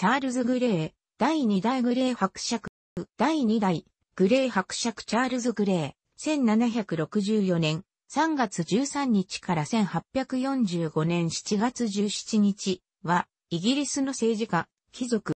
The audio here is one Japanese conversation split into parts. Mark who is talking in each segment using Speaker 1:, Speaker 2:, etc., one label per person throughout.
Speaker 1: チャールズ・グレー、第2代グレー伯爵、第2代、グレー伯爵チャールズ・グレー、1764年3月13日から1845年7月17日は、イギリスの政治家、貴族、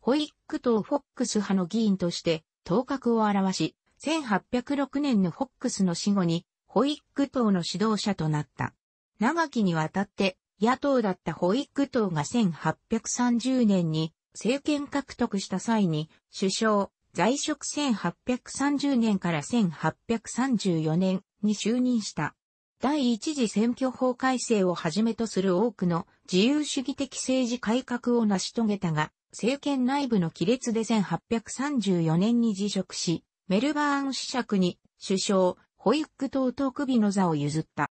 Speaker 1: ホイック党フォックス派の議員として、頭角を表し、1806年のフォックスの死後に、ホイック党の指導者となった。長きにわたって、野党だったホイッ党が1830年に政権獲得した際に首相、在職1830年から1834年に就任した。第一次選挙法改正をはじめとする多くの自由主義的政治改革を成し遂げたが、政権内部の亀裂で1834年に辞職し、メルバーン子爵に首相、ホイッ党と首の座を譲った。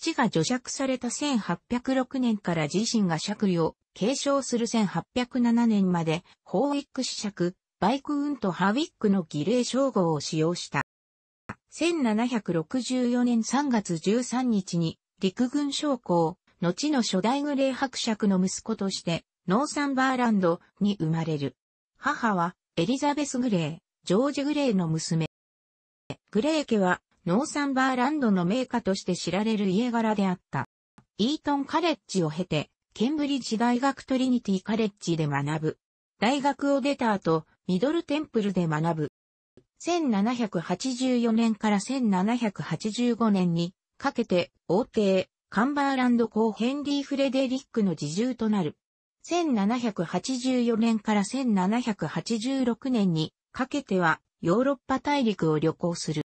Speaker 1: 父が除釈された1806年から自身が借位を継承する1807年まで、ホーウィック子爵、バイクウンとハウィックの儀礼称号を使用した。1764年3月13日に陸軍将校、後の初代グレー伯爵の息子として、ノーサンバーランドに生まれる。母はエリザベス・グレー、ジョージ・グレーの娘。グレー家はノーサンバーランドの名家として知られる家柄であった。イートンカレッジを経て、ケンブリッジ大学トリニティカレッジで学ぶ。大学を出た後、ミドルテンプルで学ぶ。1784年から1785年にかけて王帝カンバーランド公ヘンリー・フレデリックの自重となる。1784年から1786年にかけてはヨーロッパ大陸を旅行する。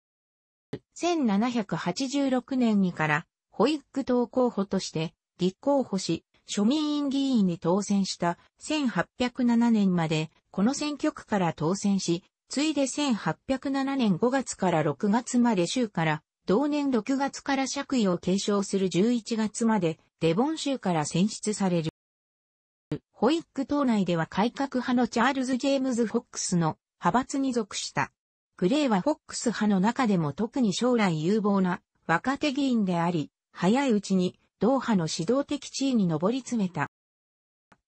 Speaker 1: 1786年にから保育党候補として立候補し、庶民院議員に当選した1807年まで、この選挙区から当選し、ついで1807年5月から6月まで州から、同年6月から爵位を継承する11月まで、デボン州から選出される。保育党内では改革派のチャールズ・ジェームズ・フォックスの派閥に属した。グレイはフォックス派の中でも特に将来有望な若手議員であり、早いうちに同派の指導的地位に上り詰めた。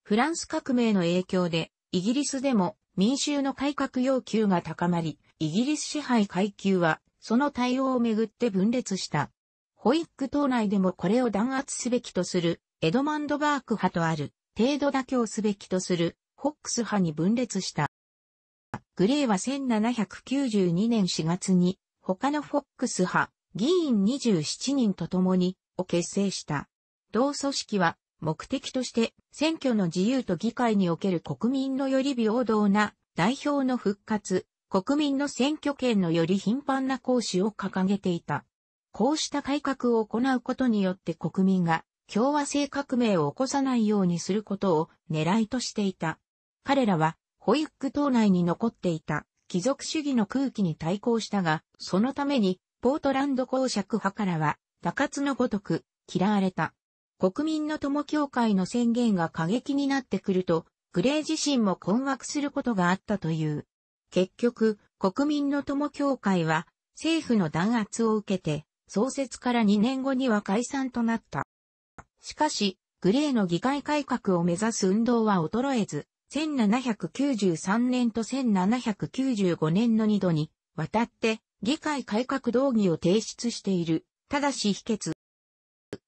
Speaker 1: フランス革命の影響で、イギリスでも民衆の改革要求が高まり、イギリス支配階級は、その対応をめぐって分裂した。ホイック党内でもこれを弾圧すべきとする、エドマンド・バーク派とある、程度妥協すべきとする、ホックス派に分裂した。グレーは1792年4月に、他のフォックス派、議員27人と共に、を結成した。同組織は、目的として、選挙の自由と議会における国民のより平等な代表の復活、国民の選挙権のより頻繁な行使を掲げていた。こうした改革を行うことによって国民が共和制革命を起こさないようにすることを狙いとしていた。彼らはホイック島内に残っていた貴族主義の空気に対抗したが、そのためにポートランド公爵派からは、打活のごとく嫌われた。国民の友協会の宣言が過激になってくると、グレー自身も困惑することがあったという。結局、国民の友協会は政府の弾圧を受けて、創設から2年後には解散となった。しかし、グレーの議会改革を目指す運動は衰えず、1793年と1795年の2度に、渡って、議会改革動議を提出している。ただし否決。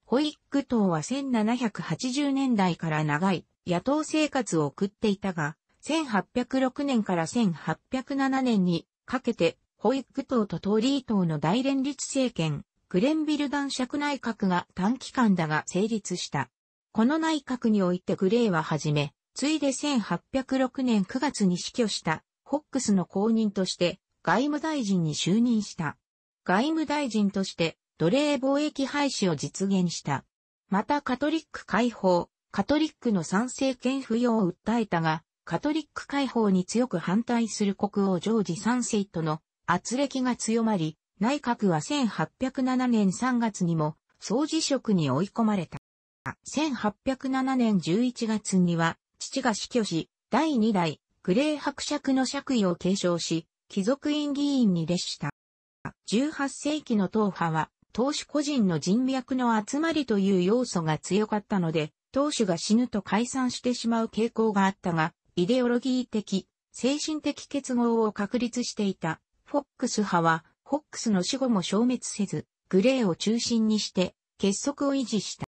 Speaker 1: ホイック党は1780年代から長い野党生活を送っていたが、1806年から1807年にかけて、ホイック党とトーリー党の大連立政権、グレンビル男爵内閣が短期間だが成立した。この内閣においてグレーははじめ、ついで1806年9月に死去したホックスの後任として外務大臣に就任した。外務大臣として奴隷貿易廃止を実現した。またカトリック解放、カトリックの賛成権不要を訴えたが、カトリック解放に強く反対する国王ジョージ三世との圧力が強まり、内閣は1807年3月にも総辞職に追い込まれた。1807年11月には父が死去し、第2代、グレー伯爵の爵位を継承し、貴族院議員に列した。18世紀の党派は、党首個人の人脈の集まりという要素が強かったので、党首が死ぬと解散してしまう傾向があったが、イデオロギー的、精神的結合を確立していた、フォックス派は、フォックスの死後も消滅せず、グレーを中心にして、結束を維持した。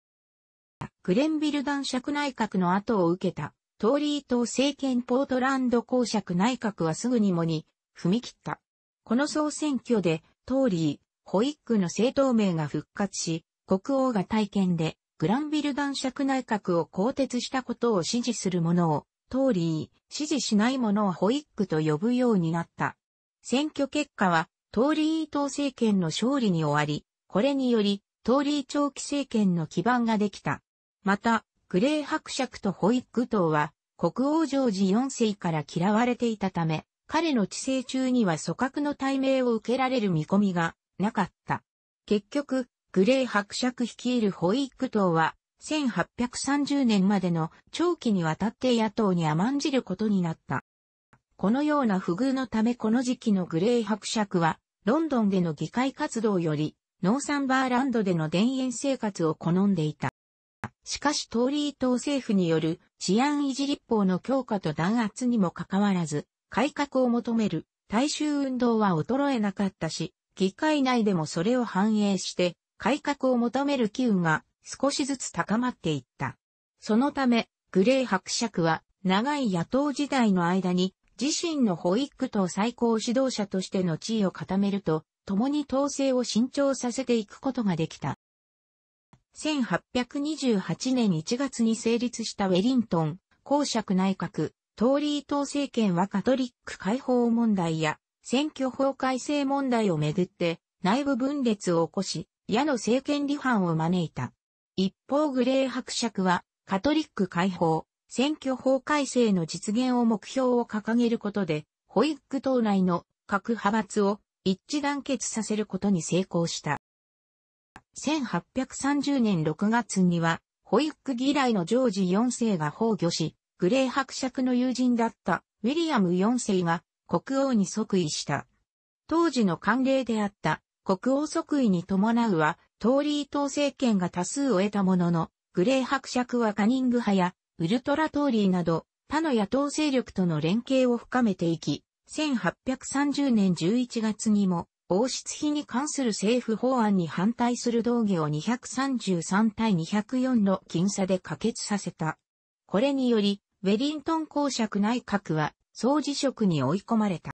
Speaker 1: グレンビル男爵内閣の後を受けた、トーリー党政権ポートランド公爵内閣はすぐにもに、踏み切った。この総選挙で、トーリー、ホイックの政党名が復活し、国王が体験で、グランビル男爵内閣を更迭したことを支持する者を、トーリー、支持しない者をホイックと呼ぶようになった。選挙結果は、トーリー党政権の勝利に終わり、これにより、トーリー長期政権の基盤ができた。また、グレー伯爵とホイッグ島は、国王ジョージ4世から嫌われていたため、彼の治世中には組閣の対名を受けられる見込みがなかった。結局、グレー伯爵率いるホイッグ党は、1830年までの長期にわたって野党に甘んじることになった。このような不遇のためこの時期のグレー伯爵は、ロンドンでの議会活動より、ノーサンバーランドでの田園生活を好んでいた。しかしトーリー党政府による治安維持立法の強化と弾圧にもかかわらず、改革を求める大衆運動は衰えなかったし、議会内でもそれを反映して、改革を求める機運が少しずつ高まっていった。そのため、グレイ伯爵は長い野党時代の間に自身の保育と党最高指導者としての地位を固めると、共に統制を伸長させていくことができた。1828年1月に成立したウェリントン、公爵内閣、トーリー党政権はカトリック解放問題や選挙法改正問題をめぐって内部分裂を起こし、矢の政権離反を招いた。一方グレー伯爵はカトリック解放、選挙法改正の実現を目標を掲げることで、ホイック党内の各派閥を一致団結させることに成功した。1830年6月には、ホイック嫌いのジョージ4世が崩御し、グレー伯爵の友人だったウィリアム4世が国王に即位した。当時の慣例であった国王即位に伴うは、トーリー党政権が多数を得たものの、グレー伯爵はカニング派やウルトラトーリーなど、他の野党勢力との連携を深めていき、1830年11月にも王室費に関する政府法案に反対する動議を233対204の僅差で可決させた。これにより、ウェリントン公爵内閣は総辞職に追い込まれた。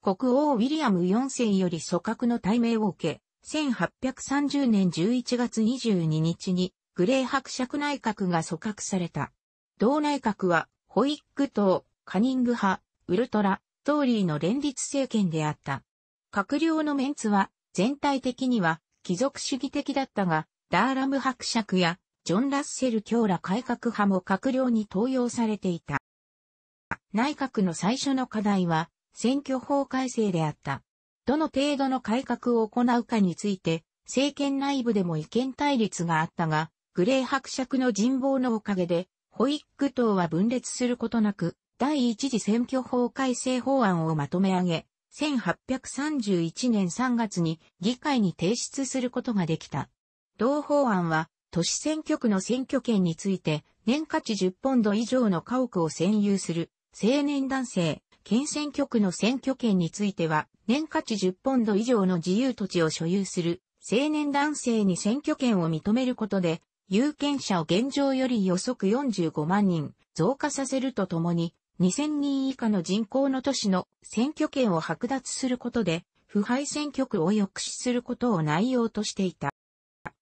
Speaker 1: 国王ウィリアム4世より組閣の対面を受け、1830年11月22日にグレー伯爵内閣が組閣された。同内閣はホイッグ党、カニング派、ウルトラ、トーリーの連立政権であった。閣僚のメンツは、全体的には、貴族主義的だったが、ダーラム伯爵や、ジョン・ラッセル卿ら改革派も閣僚に登用されていた。内閣の最初の課題は、選挙法改正であった。どの程度の改革を行うかについて、政権内部でも意見対立があったが、グレー伯爵の人望のおかげで、ホイック党は分裂することなく、第一次選挙法改正法案をまとめ上げ、1831年3月に議会に提出することができた。同法案は、都市選挙区の選挙権について、年価値10ポンド以上の家屋を占有する、青年男性、県選挙区の選挙権については、年価値10ポンド以上の自由土地を所有する、青年男性に選挙権を認めることで、有権者を現状より予測45万人増加させるとともに、2000人以下の人口の都市の選挙権を剥奪することで、腐敗選挙区を抑止することを内容としていた。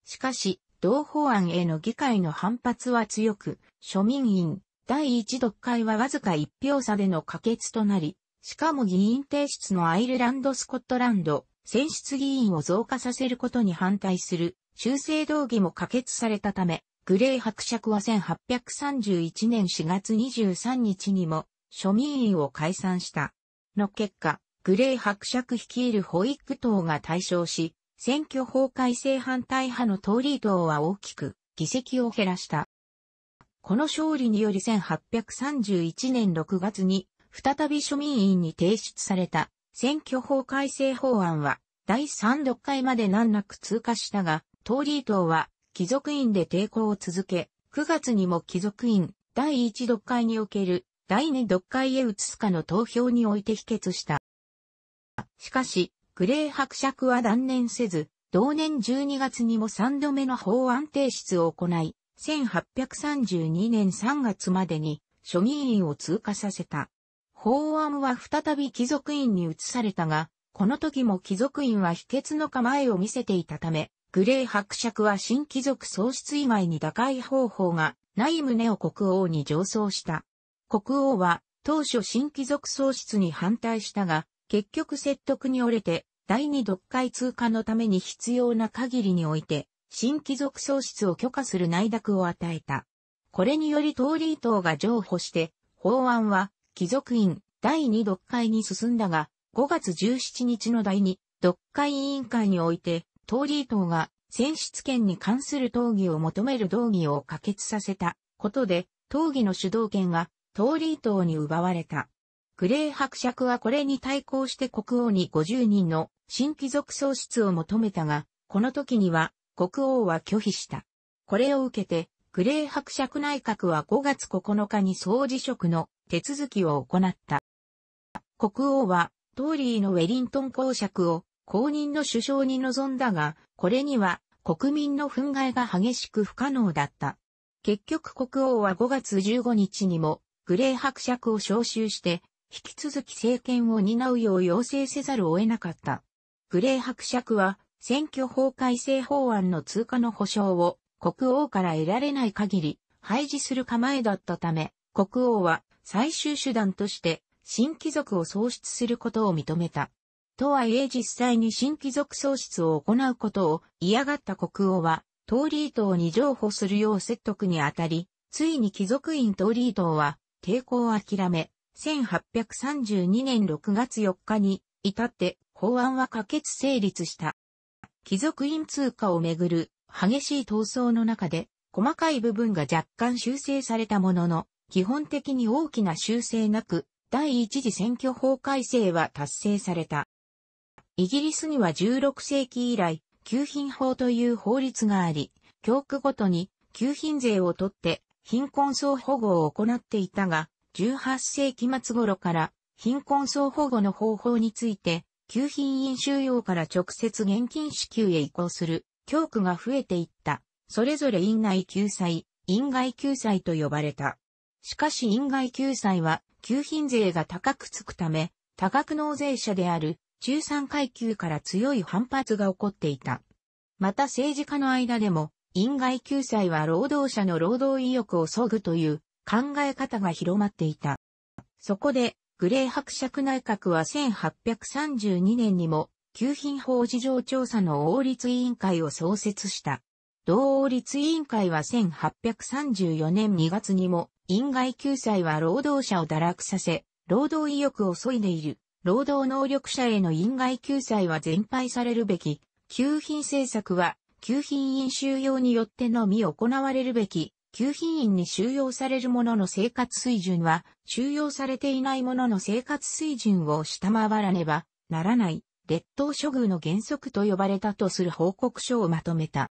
Speaker 1: しかし、同法案への議会の反発は強く、庶民院第一読会はわずか1票差での可決となり、しかも議員提出のアイルランド・スコットランド、選出議員を増加させることに反対する修正動議も可決されたため、グレー伯爵は1831年4月23日にも庶民院を解散した。の結果、グレー伯爵率いるホイッ党が対象し、選挙法改正反対派のトーリー党は大きく議席を減らした。この勝利により1831年6月に再び庶民院に提出された選挙法改正法案は第3 6回まで難なく通過したが、トーリー党は貴族院で抵抗を続け、9月にも貴族院第1読会における第2読会へ移すかの投票において否決した。しかし、グレー伯爵は断念せず、同年12月にも3度目の法案提出を行い、1832年3月までに諸議員を通過させた。法案は再び貴族院に移されたが、この時も貴族院は否決の構えを見せていたため、グレー伯爵は新貴族喪失以外に打開方法がない旨を国王に上奏した。国王は当初新貴族喪失に反対したが、結局説得に折れて、第二読解通過のために必要な限りにおいて、新貴族喪失を許可する内諾を与えた。これにより通り等党が譲歩して、法案は貴族院第二読解に進んだが、5月17日の第二読解委員会において、トーリー党が選出権に関する討議を求める動議を可決させたことで、討議の主導権がトーリー党に奪われた。グレー伯爵はこれに対抗して国王に50人の新貴族喪失を求めたが、この時には国王は拒否した。これを受けて、グレー伯爵内閣は5月9日に総辞職の手続きを行った。国王は、トーリーのウェリントン公爵を公認の首相に臨んだが、これには国民の憤慨が激しく不可能だった。結局国王は5月15日にもグレー伯爵を召集して、引き続き政権を担うよう要請せざるを得なかった。グレー伯爵は選挙法改正法案の通過の保障を国王から得られない限り廃止する構えだったため、国王は最終手段として新貴族を創出することを認めた。とはいえ実際に新貴族喪失を行うことを嫌がった国王は、トーリー党に譲歩するよう説得にあたり、ついに貴族院トーリー党は抵抗を諦め、1832年6月4日に至って法案は可決成立した。貴族院通貨をめぐる激しい闘争の中で、細かい部分が若干修正されたものの、基本的に大きな修正なく、第一次選挙法改正は達成された。イギリスには16世紀以来、給品法という法律があり、教区ごとに給品税を取って貧困層保護を行っていたが、18世紀末頃から貧困層保護の方法について、給品員収容から直接現金支給へ移行する教区が増えていった。それぞれ院内救済、院外救済と呼ばれた。しかし院外救済は、給品税が高くつくため、多額納税者である中産階級から強い反発が起こっていた。また政治家の間でも、因外救済は労働者の労働意欲を削ぐという考え方が広まっていた。そこで、グレー伯爵内閣は1832年にも、給品法事情調査の王立委員会を創設した。同王立委員会は1834年2月にも、因外救済は労働者を堕落させ、労働意欲を削いでいる労働能力者への因外救済は全廃されるべき、給品政策は、給品員収容によってのみ行われるべき、給品員に収容される者の生活水準は、収容されていない者の生活水準を下回らねばならない、劣等処遇の原則と呼ばれたとする報告書をまとめた。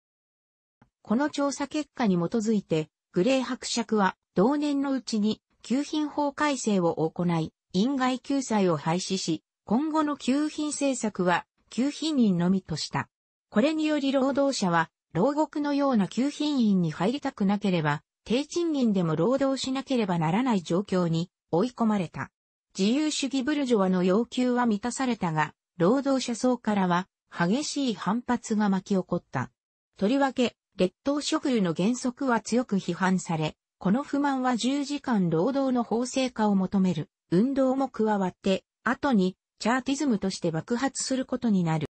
Speaker 1: この調査結果に基づいて、グレー伯爵は同年のうちに、給品法改正を行い、因外救済を廃止し、今後の給品政策は、給品員のみとした。これにより労働者は、牢獄のような給品員に入りたくなければ、低賃金でも労働しなければならない状況に追い込まれた。自由主義ブルジョワの要求は満たされたが、労働者層からは激しい反発が巻き起こった。とりわけ、劣等職種の原則は強く批判され、この不満は10時間労働の法制化を求める運動も加わって、後にチャーティズムとして爆発することになる。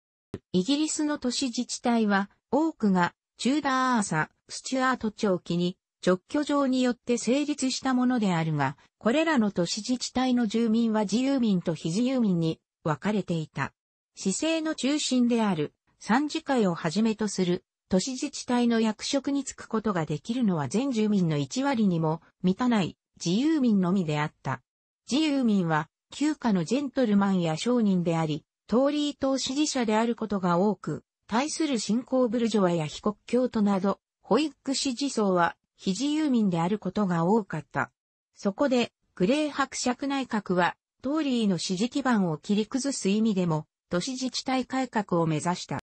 Speaker 1: イギリスの都市自治体は、多くが、チューダーアーサ、スチュアート長期に、直居状によって成立したものであるが、これらの都市自治体の住民は自由民と非自由民に分かれていた。市政の中心である三次会をはじめとする都市自治体の役職に就くことができるのは全住民の1割にも満たない自由民のみであった。自由民は、旧家のジェントルマンや商人であり、トーリー党支持者であることが多く、対する信仰ブルジョアや被告教徒など、ホイック支持層は、非自由民であることが多かった。そこで、グレー伯爵内閣は、トーリーの支持基盤を切り崩す意味でも、都市自治体改革を目指した。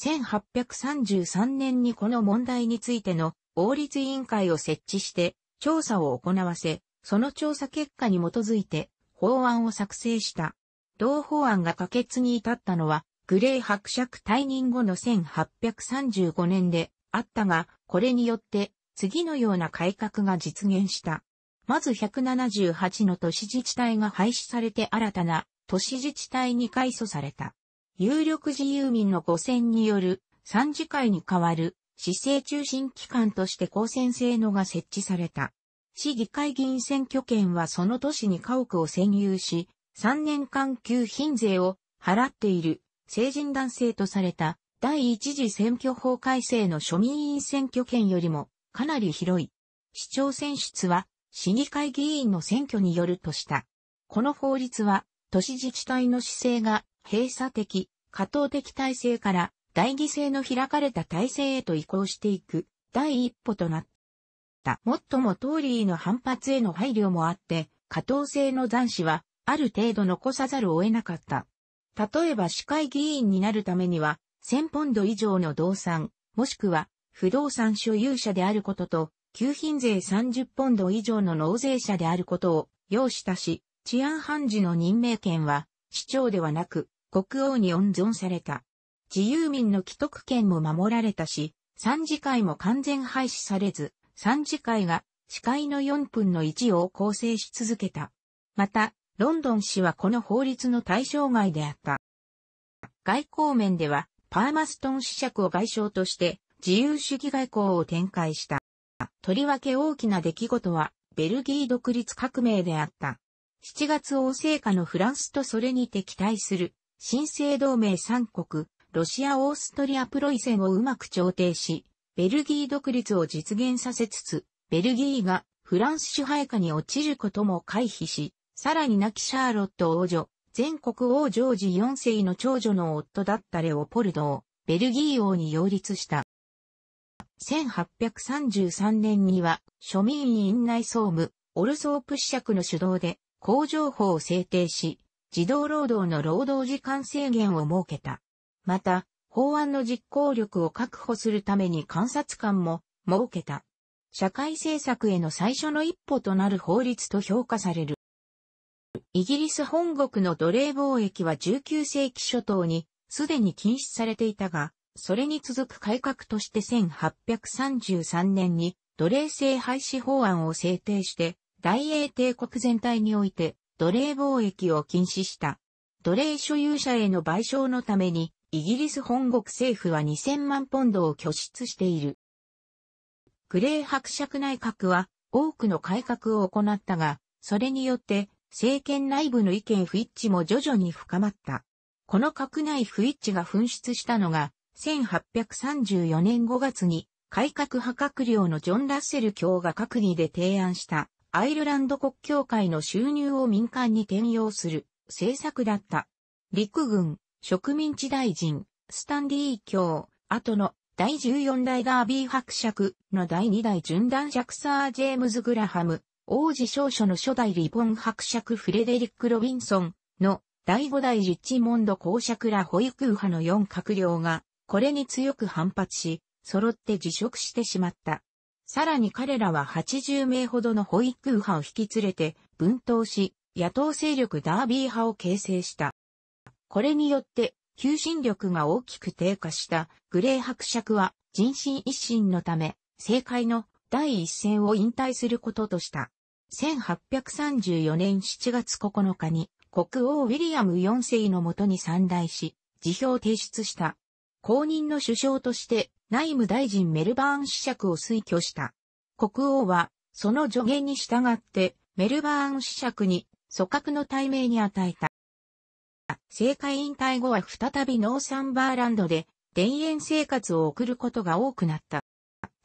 Speaker 1: 1833年にこの問題についての王立委員会を設置して、調査を行わせ、その調査結果に基づいて法案を作成した。同法案が可決に至ったのは、グレー伯爵退任後の1835年であったが、これによって次のような改革が実現した。まず178の都市自治体が廃止されて新たな都市自治体に改組された。有力自由民の5選による参事会に代わる市政中心機関として公選制度が設置された。市議会議員選挙権はその都市に家屋を占有し、3年間給品税を払っている成人男性とされた第一次選挙法改正の庶民委員選挙権よりもかなり広い。市長選出は市議会議員の選挙によるとした。この法律は都市自治体の姿勢が閉鎖的、過当的体制から代議制の開かれた体制へと移行していく第一歩となった。。もっともトーリーの反発への配慮もあって、加藤性の残子は、ある程度残さざるを得なかった。例えば市会議員になるためには、1000ポンド以上の動産、もしくは、不動産所有者であることと、給品税30ポンド以上の納税者であることを要したし、治安判事の任命権は、市長ではなく、国王に温存された。自由民の既得権も守られたし、参事会も完全廃止されず、三次会が司会の4分の1を構成し続けた。また、ロンドン市はこの法律の対象外であった。外交面では、パーマストン子爵を外相として自由主義外交を展開した。とりわけ大きな出来事は、ベルギー独立革命であった。7月王政下のフランスとそれに敵対する、新生同盟三国、ロシア・オーストリア・プロイセンをうまく調停し、ベルギー独立を実現させつつ、ベルギーがフランス支配下に落ちることも回避し、さらに亡きシャーロット王女、全国王ジョージ4世の長女の夫だったレオポルドを、ベルギー王に擁立した。1833年には、庶民院内総務、オルソープ子爵の主導で、工場法を制定し、児童労働の労働時間制限を設けた。また、法案の実行力を確保するために監察官も設けた。社会政策への最初の一歩となる法律と評価される。イギリス本国の奴隷貿易は19世紀初頭にすでに禁止されていたが、それに続く改革として1833年に奴隷制廃止法案を制定して、大英帝国全体において奴隷貿易を禁止した。奴隷所有者への賠償のためにイギリス本国政府は2000万ポンドを拠出している。グレー伯爵内閣は多くの改革を行ったが、それによって政権内部の意見不一致も徐々に深まった。この閣内不一致が噴出したのが、1834年5月に改革派閣僚のジョン・ラッセル卿が閣議で提案したアイルランド国教会の収入を民間に転用する政策だった。陸軍、植民地大臣、スタンディー卿、後の第14代ダービー伯爵の第2代準男爵サー・ジェームズ・グラハム、王子少書の初代リボン伯爵フレデリック・ロビンソンの第5代ジッチモンド公爵ら保育派の4閣僚が、これに強く反発し、揃って辞職してしまった。さらに彼らは80名ほどの保育派を引き連れて、分党し、野党勢力ダービー派を形成した。これによって、求心力が大きく低下したグレー伯爵は人心一新のため、政界の第一線を引退することとした。1834年7月9日に国王ウィリアム4世のもとに参大し、辞表提出した。公認の首相として内務大臣メルバーン子爵を推挙した。国王はその助言に従ってメルバーン子爵に組閣の対名に与えた。政界引退後は再びノーサンバーランドで田園生活を送ることが多くなった。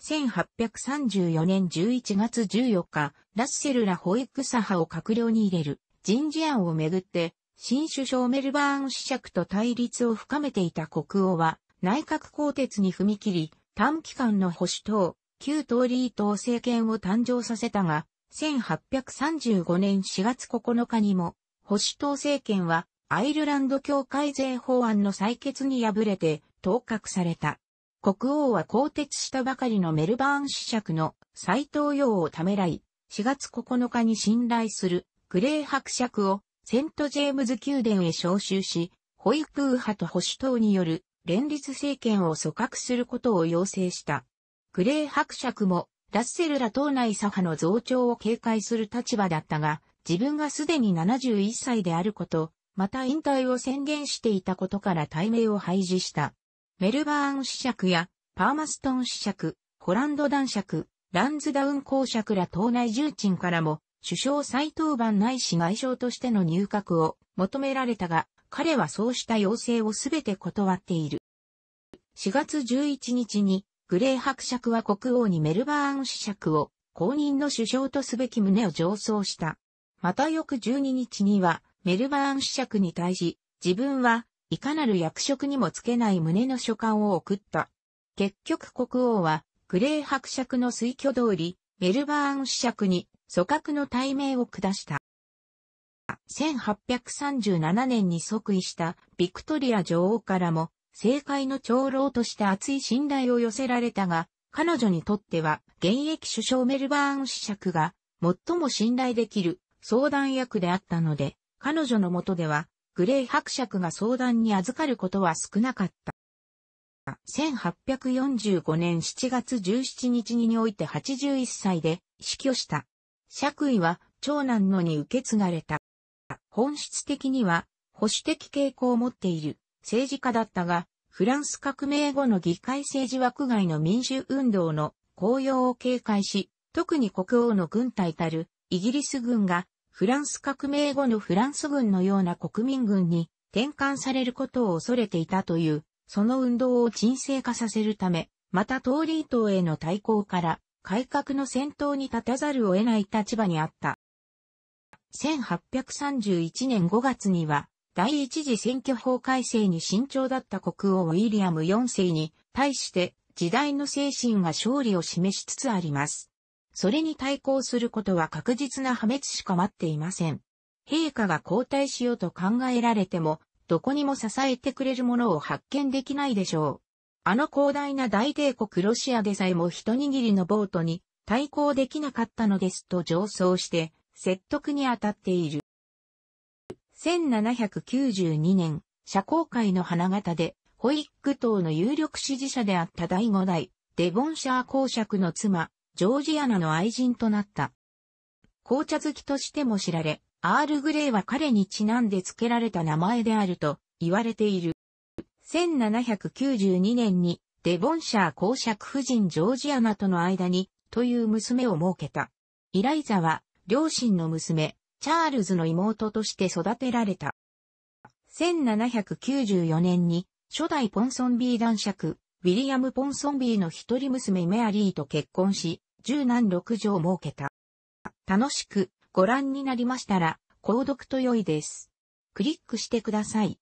Speaker 1: 1834年11月14日、ラッセルら保育左派を閣僚に入れる人事案をめぐって、新首相メルバーン子爵と対立を深めていた国王は、内閣更迭に踏み切り、短期間の保守党、旧統リー党政権を誕生させたが、1835年4月9日にも、保守党政権はアイルランド協会税法案の採決に敗れて、当格された。国王は更迭したばかりのメルバーン子爵の斎藤陽をためらい、4月9日に信頼するグレー伯爵をセントジェームズ宮殿へ召集し、ホイプー派と保守党による連立政権を組閣することを要請した。グレー伯爵もラッセルら党内左派の増長を警戒する立場だったが、自分がすでに71歳であること、また引退を宣言していたことから対名を廃止した。メルバーン子爵やパーマストン子爵、ホランド男爵、ランズダウン公爵ら党内重鎮からも、首相再登板ないし外相としての入閣を求められたが、彼はそうした要請をすべて断っている。4月11日に、グレー伯爵は国王にメルバーン子爵を公認の首相とすべき旨を上奏した。また翌12日には、メルバーン子爵に対し、自分はいかなる役職にもつけない旨の書簡を送った。結局国王は、グレー伯爵の推挙通り、メルバーン子爵に、組閣の対名を下した。1837年に即位したビクトリア女王からも、政界の長老として厚い信頼を寄せられたが、彼女にとっては、現役首相メルバーン子爵が、最も信頼できる相談役であったので、彼女のもとでは、グレイ伯爵が相談に預かることは少なかった。1845年7月17日において81歳で死去した。爵位は長男のに受け継がれた。本質的には保守的傾向を持っている政治家だったが、フランス革命後の議会政治枠外の民主運動の高揚を警戒し、特に国王の軍隊たるイギリス軍がフランス革命後のフランス軍のような国民軍に転換されることを恐れていたという、その運動を沈静化させるため、また東リー党への対抗から改革の先頭に立たざるを得ない立場にあった。1831年5月には、第一次選挙法改正に慎重だった国王ウィリアム4世に対して時代の精神が勝利を示しつつあります。それに対抗することは確実な破滅しか待っていません。陛下が交代しようと考えられても、どこにも支えてくれるものを発見できないでしょう。あの広大な大帝国ロシアでさえも一握りのボートに対抗できなかったのですと上層して説得に当たっている。1792年、社交界の花形で、ホイック党の有力支持者であった第5代、デボンシャー公爵の妻、ジョージアナの愛人となった。紅茶好きとしても知られ、アールグレイは彼にちなんで付けられた名前であると言われている。1792年にデボンシャー公爵夫人ジョージアナとの間にという娘を設けた。イライザは両親の娘、チャールズの妹として育てられた。1794年に初代ポンソンビー男爵、ウィリアム・ポンソンビーの一人娘メアリーと結婚し、十男六女を設けた。楽しくご覧になりましたら、購読と良いです。クリックしてください。